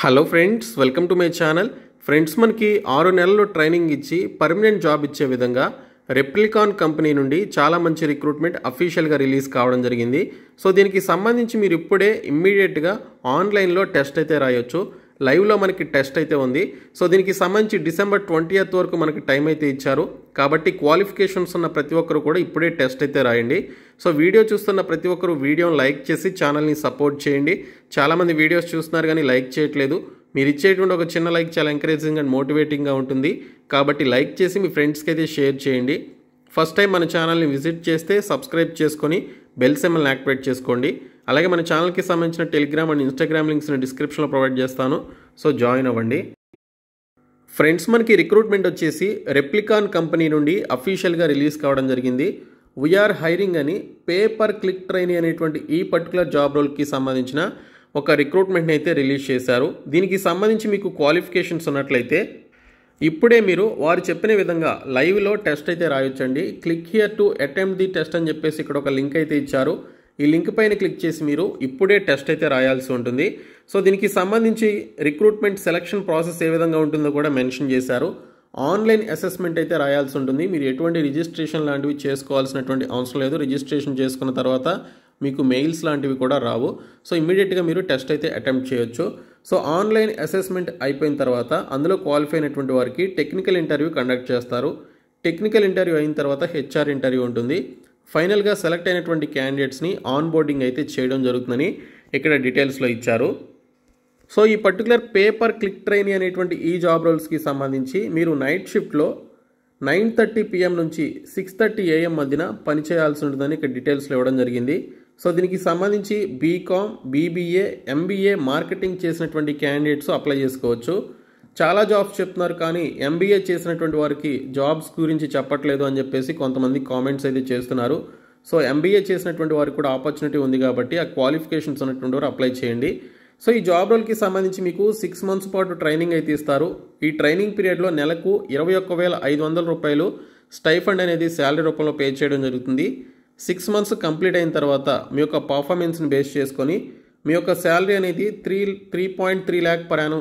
hello friends welcome to my channel friends మనకి ఆరు నెలలు ట్రైనింగ్ ఇచ్చి పర్మనెంట్ జాబ్ ఇచ్చే విధంగా రెప్లికాన్ కంపెనీ నుండి చాలా మంచి రిక్రూట్మెంట్ అఫీషియల్గా రిలీజ్ కావడం జరిగింది సో దీనికి సంబంధించి మీరు ఇప్పుడే ఇమ్మీడియట్గా ఆన్లైన్లో టెస్ట్ అయితే రాయొచ్చు లైవ్లో మనకి టెస్ట్ అయితే ఉంది సో దీనికి సంబంధించి డిసెంబర్ ట్వంటీయత్ వరకు మనకి టైం అయితే ఇచ్చారు కాబట్టి క్వాలిఫికేషన్స్ ఉన్న ప్రతి ఒక్కరు కూడా ఇప్పుడే టెస్ట్ అయితే రాయండి సో వీడియో చూస్తున్న ప్రతి ఒక్కరు వీడియోని లైక్ చేసి ఛానల్ని సపోర్ట్ చేయండి చాలామంది వీడియోస్ చూస్తున్నారు కానీ లైక్ చేయట్లేదు మీరు ఇచ్చేటువంటి ఒక చిన్న లైక్ చాలా ఎంకరేజింగ్ అండ్ మోటివేటింగ్గా ఉంటుంది కాబట్టి లైక్ చేసి మీ ఫ్రెండ్స్కి అయితే షేర్ చేయండి ఫస్ట్ టైం మన ఛానల్ని విజిట్ చేస్తే సబ్స్క్రైబ్ చేసుకొని బెల్ సెమ్మల్ని యాక్టివేట్ చేసుకోండి అలాగే మన ఛానల్కి సంబంధించిన టెలిగ్రామ్ అండ్ ఇన్స్టాగ్రామ్ లింక్స్ని డిస్క్రిప్షన్లో ప్రొవైడ్ చేస్తాను సో జాయిన్ అవ్వండి ఫ్రెండ్స్ మనకి రిక్రూట్మెంట్ వచ్చేసి రెప్లికాన్ కంపెనీ నుండి అఫీషియల్గా రిలీజ్ కావడం జరిగింది వీఆర్ హైరింగ్ అని పేపర్ క్లిక్ ట్రైనింగ్ అనేటువంటి ఈ పర్టికులర్ జాబ్ రోల్కి సంబంధించిన ఒక రిక్రూట్మెంట్ని అయితే రిలీజ్ చేశారు దీనికి సంబంధించి మీకు క్వాలిఫికేషన్స్ ఉన్నట్లయితే ఇప్పుడే మీరు వారు చెప్పిన విధంగా లైవ్లో టెస్ట్ అయితే రాయొచ్చండి click here to attempt the test అని చెప్పేసి ఇక్కడ ఒక లింక్ అయితే ఇచ్చారు ఈ లింక్ పైన క్లిక్ చేసి మీరు ఇప్పుడే టెస్ట్ అయితే రాయాల్సి ఉంటుంది సో దీనికి సంబంధించి రిక్రూట్మెంట్ సెలక్షన్ ప్రాసెస్ ఏ విధంగా ఉంటుందో కూడా మెన్షన్ చేశారు ఆన్లైన్ అసెస్మెంట్ అయితే రాయాల్సి ఉంటుంది మీరు ఎటువంటి రిజిస్ట్రేషన్ లాంటివి చేసుకోవాల్సినటువంటి అవసరం లేదు రిజిస్ట్రేషన్ చేసుకున్న తర్వాత మీకు మెయిల్స్ లాంటివి కూడా రావు సో ఇమీడియట్గా మీరు టెస్ట్ అయితే అటెంప్ట్ చేయొచ్చు సో ఆన్లైన్ అసెస్మెంట్ అయిపోయిన తర్వాత అందులో క్వాలిఫై అయినటువంటి వారికి టెక్నికల్ ఇంటర్వ్యూ కండక్ట్ చేస్తారు టెక్నికల్ ఇంటర్వ్యూ అయిన తర్వాత హెచ్ఆర్ ఇంటర్వ్యూ ఉంటుంది ఫైనల్గా సెలెక్ట్ అయినటువంటి క్యాండిడేట్స్ని ఆన్ బోర్డింగ్ అయితే చేయడం జరుగుతుందని ఇక్కడ డీటెయిల్స్లో ఇచ్చారు సో ఈ పర్టికులర్ పేపర్ క్లిక్ ట్రైనింగ్ అనేటువంటి ఈ జాబ్ రోల్స్కి సంబంధించి మీరు నైట్ షిఫ్ట్లో నైన్ థర్టీ పిఎం నుంచి సిక్స్ థర్టీ ఏఎం మధ్యన పనిచేయాల్సి ఉంటుందని ఇక్కడ డీటెయిల్స్లో ఇవ్వడం జరిగింది సో దీనికి సంబంధించి బీకామ్ బీబీఏ ఎంబీఏ మార్కెటింగ్ చేసినటువంటి క్యాండిడేట్స్ అప్లై చేసుకోవచ్చు చాలా జాబ్స్ చెప్తున్నారు కానీ ఎంబీఏ చేసినటువంటి వారికి జాబ్స్ గురించి చెప్పట్లేదు అని చెప్పేసి కొంతమంది కామెంట్స్ అయితే చేస్తున్నారు సో ఎంబీఏ చేసినటువంటి వారికి కూడా ఆపర్చునిటీ ఉంది కాబట్టి ఆ క్వాలిఫికేషన్స్ ఉన్నటువంటి వారు అప్లై చేయండి సో ఈ జాబ్ రోల్కి సంబంధించి మీకు సిక్స్ మంత్స్ పాటు ట్రైనింగ్ అయితే ఇస్తారు ఈ ట్రైనింగ్ పీరియడ్లో నెలకు ఇరవై ఒక్క వేల ఐదు వందల రూపాయలు స్టైఫండ్ అనేది శాలరీ రూపంలో పే చేయడం జరుగుతుంది సిక్స్ మంత్స్ కంప్లీట్ అయిన తర్వాత మీ యొక్క పర్ఫార్మెన్స్ని బేస్ చేసుకొని మీ యొక్క శాలరీ అనేది three three point three lakh per annum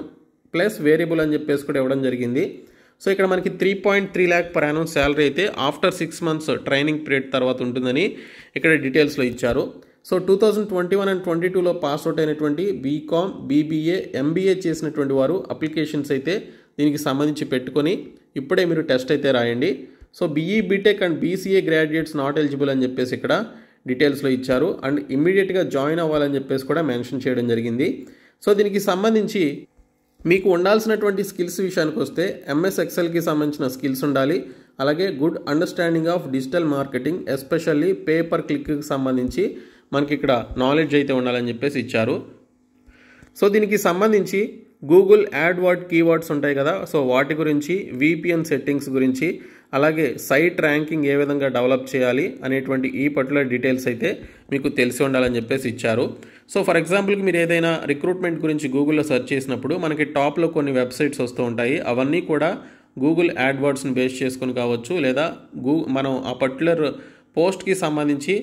plus variable అని చెప్పేసి కూడా ఇవ్వడం జరిగింది సో ఇక్కడ మనకి three point three lakh per annum salary అయితే after six months training period తర్వాత ఉంటుందని ఇక్కడ డీటెయిల్స్లో ఇచ్చారు so two thousand twenty one and twenty టూలో పాస్ అవుట్ అయినటువంటి బీకామ్ బీబీఏ ఎంబీఏ చేసినటువంటి వారు అప్లికేషన్స్ అయితే దీనికి సంబంధించి పెట్టుకొని ఇప్పుడే మీరు టెస్ట్ అయితే రాయండి so BE BTech and BCA graduates not eligible అని చెప్పేసి ఇక్కడ డీటెయిల్స్లో ఇచ్చారు అండ్ ఇమ్మీడియట్గా జాయిన్ అవ్వాలని చెప్పేసి కూడా మెన్షన్ చేయడం జరిగింది సో దీనికి సంబంధించి మీకు ఉండాల్సినటువంటి స్కిల్స్ విషయానికి వస్తే ఎంఎస్ ఎక్సెల్కి సంబంధించిన స్కిల్స్ ఉండాలి అలాగే good understanding of digital marketing especially paper క్లిక్కి సంబంధించి మనకి ఇక్కడ నాలెడ్జ్ అయితే ఉండాలని చెప్పేసి ఇచ్చారు సో దీనికి సంబంధించి గూగుల్ యాడ్ వర్డ్ కీవర్డ్స్ ఉంటాయి కదా సో వాటి గురించి విపిఎన్ సెట్టింగ్స్ గురించి అలాగే సైట్ ర్యాంకింగ్ ఏ విధంగా డెవలప్ చేయాలి అనేటువంటి ఈ పర్టికులర్ డీటెయిల్స్ అయితే మీకు తెలిసి ఉండాలని చెప్పేసి ఇచ్చారు సో ఫర్ ఎగ్జాంపుల్కి మీరు ఏదైనా రిక్రూట్మెంట్ గురించి గూగుల్లో సెర్చ్ చేసినప్పుడు మనకి టాప్లో కొన్ని వెబ్సైట్స్ వస్తూ ఉంటాయి అవన్నీ కూడా గూగుల్ యాడ్వర్డ్స్ని బేస్ చేసుకొని కావచ్చు లేదా గూ మనం ఆ పర్టికులర్ పోస్ట్కి సంబంధించి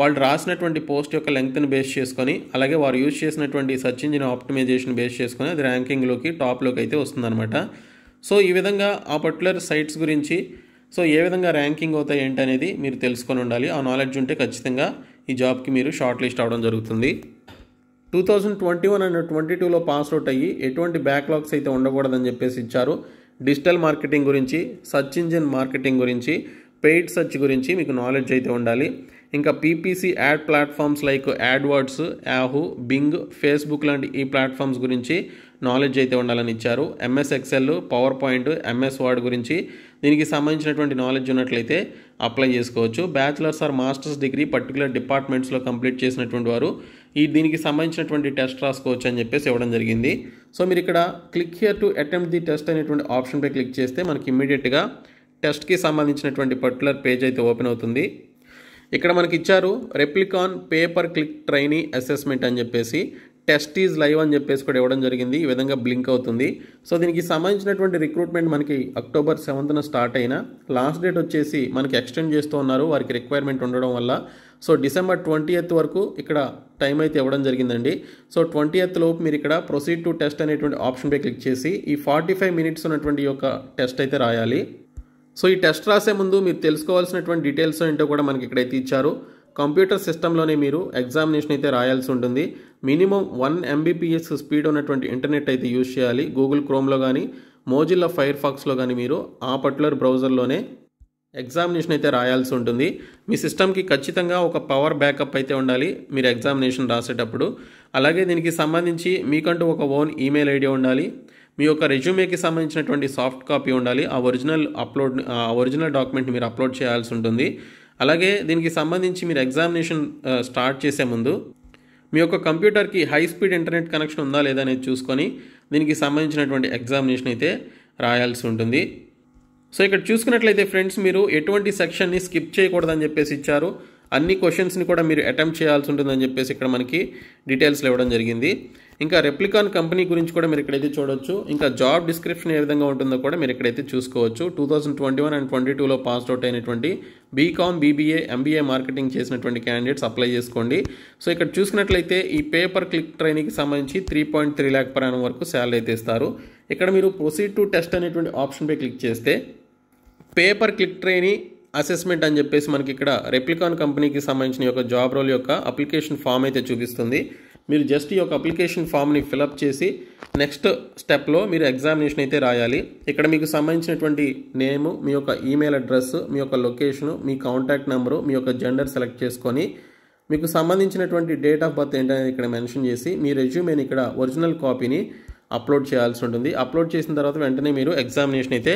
వాళ్ళు రాసినటువంటి పోస్ట్ యొక్క లెంగ్త్ని బేస్ చేసుకొని అలాగే వారు యూజ్ చేసినటువంటి సర్చ్ ఇంజిన్ ఆప్టిమైజేషన్ బేస్ చేసుకొని అది ర్యాంకింగ్లోకి టాప్లోకి అయితే వస్తుందన్నమాట సో ఈ విధంగా ఆ పర్టికులర్ సైట్స్ గురించి సో ఏ విధంగా ర్యాంకింగ్ అవుతాయి ఏంటి అనేది మీరు తెలుసుకొని ఉండాలి ఆ నాలెడ్జ్ ఉంటే ఖచ్చితంగా ఈ జాబ్కి మీరు షార్ట్ లిస్ట్ అవడం జరుగుతుంది two thousand twenty one and twenty టూలో పాస్ అవుట్ అయ్యి ఎటువంటి బ్యాక్లాగ్స్ అయితే ఉండకూడదని చెప్పేసి ఇచ్చారు డిజిటల్ మార్కెటింగ్ గురించి సర్చ్ ఇంజిన్ మార్కెటింగ్ గురించి పెయిడ్ సర్చ్ గురించి మీకు నాలెడ్జ్ అయితే ఉండాలి ఇంకా PPC ad platforms like AdWords Yahoo Bing Facebook లాంటి ఈ ప్లాట్ఫామ్స్ గురించి నాలెడ్జ్ అయితే ఉండాలని ఇచ్చారు MS Excel PowerPoint MS Word గురించి దీనికి సంబంధించినటువంటి నాలెడ్జ్ ఉన్నట్లయితే అప్లై చేసుకోవచ్చు bachelors or masters degree particular డిపార్ట్మెంట్స్లో complete చేసినటువంటి వారు ఈ దీనికి సంబంధించినటువంటి టెస్ట్ రాసుకోవచ్చు అని చెప్పేసి ఇవ్వడం జరిగింది సో మీరు ఇక్కడ click here to attempt the test అనేటువంటి ఆప్షన్పై క్లిక్ చేస్తే మనకి ఇమీడియట్గా టెస్ట్కి సంబంధించినటువంటి పర్టికులర్ పేజ్ అయితే ఓపెన్ అవుతుంది ఇక్కడ మనకి ఇచ్చారు Replicon paper click trainee assessment అని చెప్పేసి టెస్ట్ ఈజ్ లైవ్ అని చెప్పేసి కూడా ఇవ్వడం జరిగింది ఈ విధంగా బ్లింక్ అవుతుంది సో దీనికి సంబంధించినటువంటి రిక్రూట్మెంట్ మనకి అక్టోబర్ సెవెంత్న స్టార్ట్ అయినా లాస్ట్ డేట్ వచ్చేసి మనకి ఎక్స్టెండ్ చేస్తూ ఉన్నారు వారికి రిక్వైర్మెంట్ ఉండడం వల్ల సో డిసెంబర్ ట్వంటీ ఎయిత్ వరకు ఇక్కడ టైం అయితే ఇవ్వడం జరిగిందండి సో ట్వంటీ ఎయిత్ లోపు మీరు ఇక్కడ ప్రొసీడ్ టు టెస్ట్ అనేటువంటి ఆప్షన్పై క్లిక్ చేసి ఈ ఫార్టీ ఫైవ్ మినిట్స్ ఉన్నటువంటి యొక్క టెస్ట్ అయితే రాయాలి సో ఈ టెస్ట్ రాసే ముందు మీరు తెలుసుకోవాల్సినటువంటి డీటెయిల్స్ ఏంటో కూడా మనకి ఇక్కడైతే ఇచ్చారు కంప్యూటర్ సిస్టంలోనే మీరు ఎగ్జామినేషన్ అయితే రాయాల్సి ఉంటుంది మినిమం వన్ ఎంబీపీఎస్ స్పీడ్ ఉన్నటువంటి ఇంటర్నెట్ అయితే యూజ్ చేయాలి గూగుల్ క్రోమ్లో కానీ మోజిల్లా ఫైర్ ఫాక్స్లో కానీ మీరు ఆ పర్టికులర్ బ్రౌజర్లోనే ఎగ్జామినేషన్ అయితే రాయాల్సి ఉంటుంది మీ సిస్టమ్కి ఖచ్చితంగా ఒక పవర్ బ్యాకప్ అయితే ఉండాలి మీరు ఎగ్జామినేషన్ రాసేటప్పుడు అలాగే దీనికి సంబంధించి మీకంటూ ఒక ఓన్ ఈమెయిల్ ఐడి ఉండాలి మీ యొక్క రెజ్యూమేకి సంబంధించినటువంటి సాఫ్ట్ కాపీ ఉండాలి ఆ ఒరిజినల్ అప్లోడ్ ఆ ఒరిజినల్ డాక్యుమెంట్ మీరు అప్లోడ్ చేయాల్సి ఉంటుంది అలాగే దీనికి సంబంధించి మీరు ఎగ్జామినేషన్ స్టార్ట్ చేసే ముందు మీ యొక్క కంప్యూటర్కి హై స్పీడ్ ఇంటర్నెట్ కనెక్షన్ ఉందా లేదా అనేది చూసుకొని దీనికి సంబంధించినటువంటి ఎగ్జామినేషన్ అయితే రాయాల్సి ఉంటుంది సో ఇక్కడ చూసుకున్నట్లయితే ఫ్రెండ్స్ మీరు ఎటువంటి సెక్షన్ని స్కిప్ చేయకూడదని చెప్పేసి ఇచ్చారు అన్ని క్వశ్చన్స్ని కూడా మీరు అటెంప్ట్ చేయాల్సి ఉంటుందని చెప్పేసి ఇక్కడ మనకి డీటెయిల్స్లో ఇవ్వడం జరిగింది ఇంకా రెప్లికాన్ కంపెనీ గురించి కూడా మీరు ఇక్కడైతే చూడొచ్చు ఇంకా జాబ్ డిస్క్రిప్షన్ ఏ విధంగా ఉంటుందో కూడా మీరు ఇక్కడైతే చూసుకోవచ్చు two thousand twenty one and twenty టూలో పాస్ అవుట్ అయినటువంటి బీకామ్ బీబీఏ ఎంబీఏ మార్కెటింగ్ చేసినటువంటి క్యాండిడేట్స్ అప్లై చేసుకోండి సో ఇక్కడ చూసుకున్నట్లయితే ఈ పేపర్ క్లిక్ ట్రైనింగ్కి సంబంధించి త్రీ పాయింట్ త్రీ ల్యాక్ ప్రయాణం వరకు శాలరీ అయితే ఇస్తారు ఇక్కడ మీరు ప్రొసీడ్ టు టెస్ట్ అనేటువంటి ఆప్షన్పై క్లిక్ చేస్తే పేపర్ క్లిక్ ట్రైనింగ్ అసెస్మెంట్ అని చెప్పేసి మనకి ఇక్కడ రెప్లికాన్ కంపెనీకి సంబంధించిన యొక్క జాబ్ రోల్ యొక్క అప్లికేషన్ ఫామ్ అయితే చూపిస్తుంది మీరు జస్ట్ ఈ యొక్క అప్లికేషన్ ఫామ్ని ఫిలప్ చేసి నెక్స్ట్ స్టెప్లో మీరు ఎగ్జామినేషన్ అయితే రాయాలి ఇక్కడ మీకు సంబంధించినటువంటి నేము మీ యొక్క ఈమెయిల్ అడ్రస్ మీ యొక్క లొకేషను మీ కాంటాక్ట్ నెంబరు మీ యొక్క జెండర్ సెలెక్ట్ చేసుకొని మీకు సంబంధించినటువంటి డేట్ ఆఫ్ బర్త్ ఏంటనేది ఇక్కడ మెన్షన్ చేసి మీ రెజ్యూమేని ఇక్కడ ఒరిజినల్ కాపీని అప్లోడ్ చేయాల్సి ఉంటుంది అప్లోడ్ చేసిన తర్వాత వెంటనే మీరు ఎగ్జామినేషన్ అయితే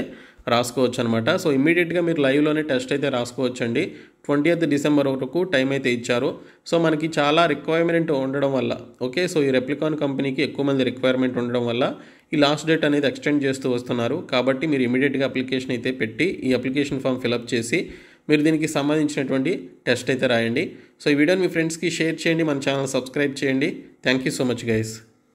రాసుకోవచ్చు అనమాట సో ఇమీడియట్గా మీరు లైవ్లోనే టెస్ట్ అయితే రాసుకోవచ్చండి ట్వంటీ డిసెంబర్ వరకు టైం అయితే ఇచ్చారు సో మనకి చాలా రిక్వైర్మెంట్ ఉండడం వల్ల ఓకే సో ఈ రెప్లికాన్ కంపెనీకి ఎక్కువ మంది రిక్వైర్మెంట్ ఉండడం వల్ల ఈ లాస్ట్ డేట్ అనేది ఎక్స్టెండ్ చేస్తూ వస్తున్నారు కాబట్టి మీరు ఇమీడియట్గా అప్లికేషన్ అయితే పెట్టి ఈ అప్లికేషన్ ఫామ్ ఫిలప్ చేసి మీరు దీనికి సంబంధించినటువంటి టెస్ట్ అయితే రాయండి సో ఈ వీడియోని మీ ఫ్రెండ్స్కి షేర్ చేయండి మన ఛానల్ సబ్స్క్రైబ్ చేయండి thank you so much guys